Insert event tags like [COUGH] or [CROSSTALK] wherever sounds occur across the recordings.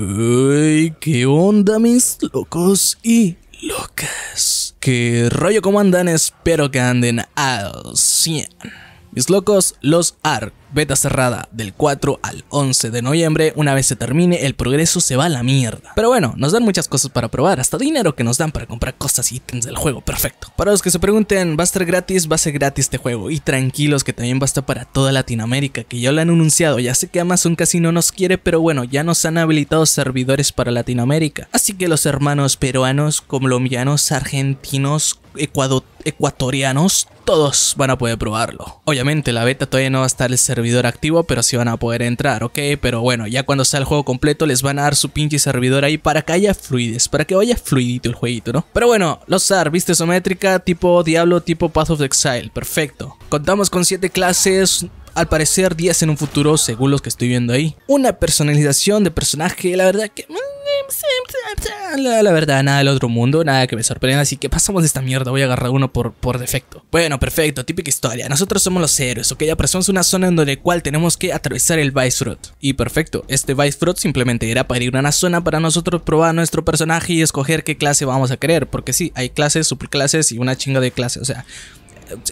Uy, ¿qué onda mis locos y locas? ¿Qué rollo cómo andan? Espero que anden al 100. Mis locos, los arcos. Beta cerrada del 4 al 11 de noviembre. Una vez se termine, el progreso se va a la mierda. Pero bueno, nos dan muchas cosas para probar, hasta dinero que nos dan para comprar cosas y ítems del juego. Perfecto. Para los que se pregunten, ¿va a estar gratis? Va a ser gratis este juego. Y tranquilos que también va a estar para toda Latinoamérica, que ya lo han anunciado. Ya sé que Amazon casi no nos quiere, pero bueno, ya nos han habilitado servidores para Latinoamérica. Así que los hermanos peruanos, colombianos, argentinos, ecuatorianos, todos van a poder probarlo. Obviamente la beta todavía no va a estar el servidor servidor activo, pero si van a poder entrar, ¿ok? Pero bueno, ya cuando sea el juego completo les van a dar su pinche servidor ahí para que haya fluidez, para que vaya fluidito el jueguito, ¿no? Pero bueno, los AR, viste tipo Diablo, tipo Path of Exile, perfecto. Contamos con siete clases, al parecer 10 en un futuro, según los que estoy viendo ahí. Una personalización de personaje, la verdad que mm, pues, la, verdad, nada del otro mundo, nada que me sorprenda, así que pasamos de esta mierda, voy a agarrar uno por, por defecto. Bueno, perfecto, típica historia, nosotros somos los héroes, ok, somos una zona en donde cual tenemos que atravesar el Vice Road. Y perfecto, este Vice Road simplemente era para ir a una zona para nosotros probar nuestro personaje y escoger qué clase vamos a querer, porque sí, hay clases, subclases y una chinga de clases, o sea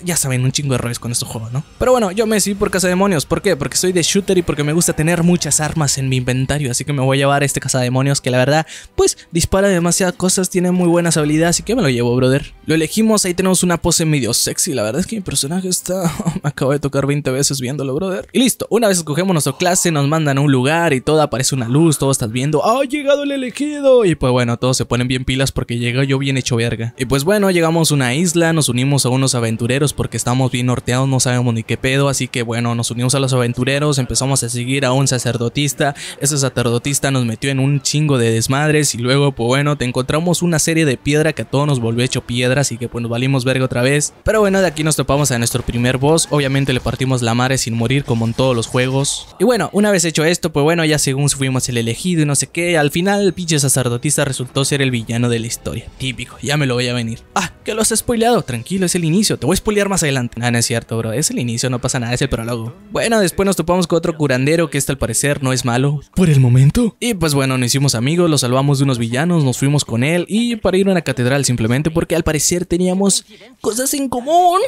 ya saben, un chingo de errores con este juego, ¿no? Pero bueno, yo me decidí por casa demonios. ¿Por qué? Porque soy de shooter y porque me gusta tener muchas armas en mi inventario. Así que me voy a llevar este casa de demonios que la verdad, pues dispara demasiadas cosas, tiene muy buenas habilidades. Así que me lo llevo, brother. Lo elegimos, ahí tenemos una pose medio sexy. La verdad es que mi personaje está. [LAUGHS] me acabo de tocar 20 veces viéndolo, brother. Y listo, una vez escogemos nuestra clase, nos mandan a un lugar y todo aparece una luz, todo estás viendo. ¡Ah, ha llegado el elegido! Y pues bueno, todos se ponen bien pilas porque llega yo bien hecho verga. Y pues bueno, llegamos a una isla, nos unimos a unos aventureros porque estamos bien norteados, no sabemos ni qué pedo, así que bueno, nos unimos a los aventureros, empezamos a seguir a un sacerdotista, ese sacerdotista nos metió en un chingo de desmadres y luego, pues bueno, te encontramos una serie de piedra que a todos nos volvió hecho piedras así que pues nos valimos verga otra vez. Pero bueno, de aquí nos topamos a nuestro primer boss, obviamente le partimos la madre sin morir como en todos los juegos. Y bueno, una vez hecho esto, pues bueno, ya según fuimos el elegido y no sé qué, al final el pinche sacerdotista resultó ser el villano de la historia, típico, ya me lo voy a venir. Ah, que lo has spoileado, tranquilo, es el inicio, te voy es más adelante. Ah, no es cierto, bro. Es el inicio, no pasa nada, es el prólogo. Bueno, después nos topamos con otro curandero que este al parecer no es malo. Por el momento. Y pues bueno, nos hicimos amigos, lo salvamos de unos villanos, nos fuimos con él y para ir a una catedral simplemente porque al parecer teníamos cosas en común.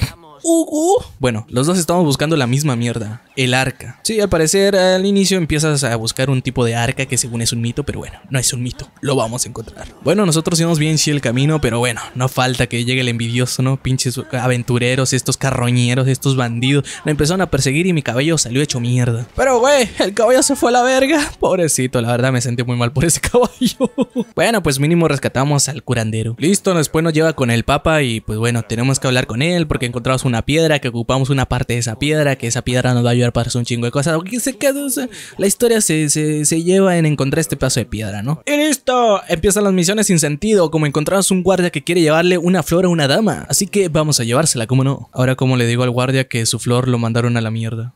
Bueno, los dos estamos buscando la misma mierda, el arca. Sí, al parecer al inicio empiezas a buscar un tipo de arca que según es un mito, pero bueno, no es un mito, lo vamos a encontrar. Bueno, nosotros íbamos bien sí el camino, pero bueno, no falta que llegue el envidioso, ¿no? Pinches aventureros, estos carroñeros, estos bandidos, me empezaron a perseguir y mi cabello salió hecho mierda. Pero güey, el caballo se fue a la verga, pobrecito, la verdad me sentí muy mal por ese [LAUGHS] caballo. bueno, pues mínimo rescatamos al curandero. Listo, después nos lleva con el papa y pues bueno, tenemos que hablar con él porque encontramos una piedra, que ocupamos una parte de esa piedra, que esa piedra nos va a ayudar para hacer un chingo de cosas. Que se quedó? la historia se, se, lleva en encontrar este pedazo de piedra, ¿no? Y listo, empiezan las misiones sin sentido, como encontramos un guardia que quiere llevarle una flor a una dama. Así que vamos a llevársela, ¿cómo no? Ahora, como le digo al guardia que su flor lo mandaron a la mierda.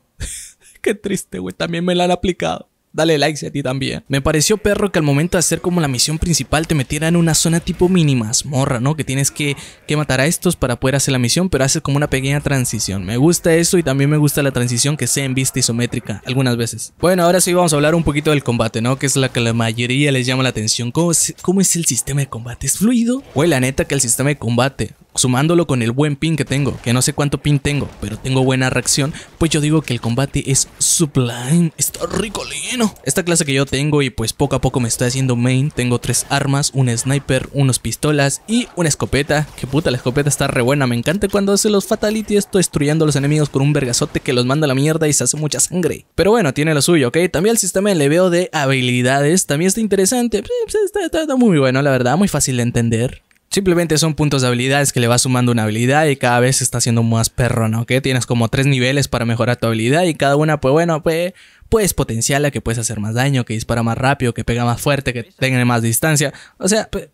[LAUGHS] Qué triste, güey, también me la han aplicado dale likes a ti también. Me pareció perro que al momento de hacer como la misión principal te metiera en una zona tipo mínimas morra, ¿no? Que tienes que, que matar a estos para poder hacer la misión, pero haces como una pequeña transición. Me gusta eso y también me gusta la transición que sea en vista isométrica algunas veces. Bueno, ahora sí vamos a hablar un poquito del combate, ¿no? Que es la que la mayoría les llama la atención. ¿Cómo es, es el sistema de combate? ¿Es fluido? O la neta que el sistema de combate sumándolo con el buen pin que tengo, que no sé cuánto pin tengo, pero tengo buena reacción, pues yo digo que el combate es sublime, está rico lleno. Esta clase que yo tengo y pues poco a poco me estoy haciendo main, tengo tres armas, un sniper, unos pistolas y una escopeta, que puta la escopeta está re buena, me encanta cuando hace los fatalities destruyendo a los enemigos con un vergazote que los manda a la mierda y se hace mucha sangre. Pero bueno, tiene lo suyo, ¿ok? También el sistema de leveo de habilidades, también está interesante, pues, está muy bueno la verdad, muy fácil de entender. Simplemente son puntos de habilidades que le vas sumando una habilidad y cada vez está haciendo más perro, ¿no? Que tienes como tres niveles para mejorar tu habilidad y cada una, pues bueno, pues puedes potenciarla, que puedes hacer más daño, que dispara más rápido, que pega más fuerte, que tenga más distancia. O sea, pues,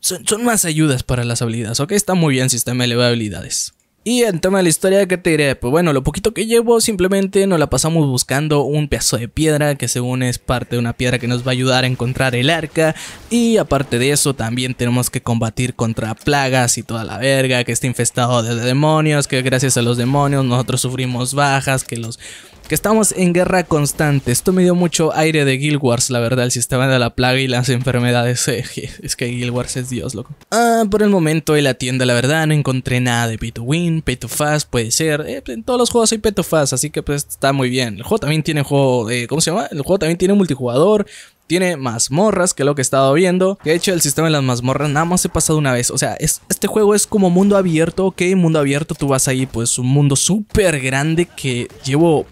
son, más ayudas para las habilidades, ¿ok? Está muy bien sistema de habilidades. Y en tema de la historia, ¿qué te diré? Pues bueno, lo poquito que llevo, simplemente nos la pasamos buscando un pedazo de piedra que según es parte de una piedra que nos va a ayudar a encontrar el arca. Y aparte de eso, también tenemos que combatir contra plagas y toda la verga, que está infestado de demonios, que gracias a los demonios nosotros sufrimos bajas, que los que estamos en guerra constante. Esto me dio mucho aire de Guild Wars, la verdad, el sistema de la plaga y las enfermedades. [LAUGHS] Eh, es que Guild Wars es Dios, loco. Ah, por el momento en la tienda, la verdad, no encontré nada de pay to win, pay to fast, puede ser. Eh, en todos los juegos hay pay to fast, así que pues está muy bien. El juego también tiene juego, de... ¿cómo se llama? El juego también tiene multijugador, tiene mazmorras, que es lo que he estado viendo. De hecho, el sistema de las mazmorras nada más he pasado una vez. O sea, este juego es como mundo abierto, ok, mundo abierto. Tú vas ahí, pues un mundo súper grande que llevo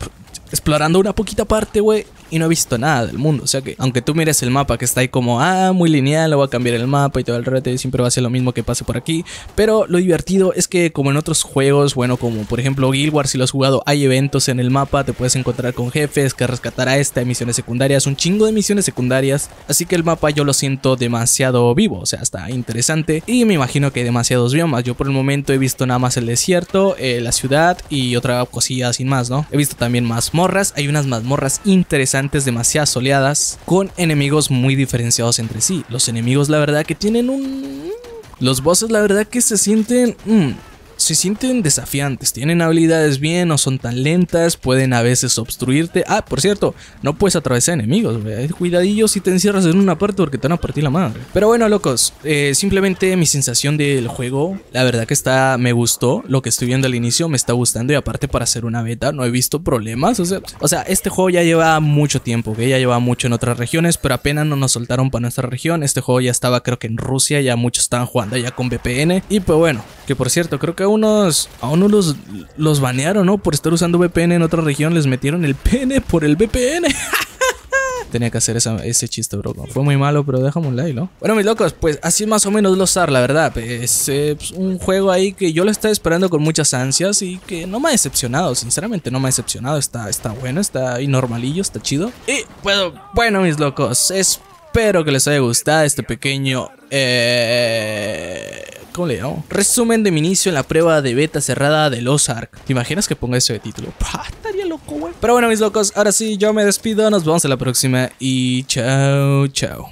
explorando una poquita parte, güey, y no he visto nada del mundo. O sea que, aunque tú mires el mapa que está ahí como, ah, muy lineal, lo voy a cambiar el mapa y todo el reto, siempre va a ser lo mismo que pase por aquí. Pero lo divertido es que, como en otros juegos, bueno, como por ejemplo Guild Wars, si lo has jugado, hay eventos en el mapa, te puedes encontrar con jefes, que rescatar a esta, misiones secundarias, un chingo de misiones secundarias. Así que el mapa yo lo siento demasiado vivo, o sea, está interesante. Y me imagino que hay demasiados biomas. Yo por el momento he visto nada más el desierto, eh, la ciudad y otra cosilla sin más, ¿no? He visto también más hay unas mazmorras interesantes, demasiado soleadas, con enemigos muy diferenciados entre sí. Los enemigos la verdad que tienen un... Los bosses la verdad que se sienten... Mm, se sienten desafiantes, tienen habilidades bien, no son tan lentas, pueden a veces obstruirte. Ah, por cierto, no puedes atravesar enemigos, cuidadillo si te encierras en una parte porque te van a partir la madre. Pero bueno, locos, eh, simplemente mi sensación del juego, la verdad que está, me gustó, lo que estoy viendo al inicio me está gustando y aparte para hacer una beta no he visto problemas, o sea, o sea este juego ya lleva mucho tiempo, que ya lleva mucho en otras regiones, pero apenas no nos soltaron para nuestra región, este juego ya estaba creo que en Rusia, ya muchos estaban jugando ya con VPN y pues bueno, que por cierto, creo que a unos, a unos los, los banearon, ¿no? Por estar usando VPN en otra región, les metieron el pene por el VPN. [LAUGHS] Tenía que hacer ese chiste, bro. Fue muy malo, pero déjame un like, ¿no? Bueno, mis locos, pues así más o menos lo SAR, la verdad. Es un juego ahí que yo lo estaba esperando con muchas ansias y que no me ha decepcionado, sinceramente, no me ha decepcionado. Está, está bueno, está ahí normalillo, está chido. Y puedo bueno, mis locos, espero que les haya gustado este pequeño... Eh ¿Cómo le Resumen de mi inicio en la prueba de beta cerrada de Lozark. ¿Te imaginas que ponga eso de título? Pah, [LAUGHS] estaría loco, güey. Pero bueno, mis locos, ahora sí, yo me despido. Nos vemos en la próxima y chao, chao.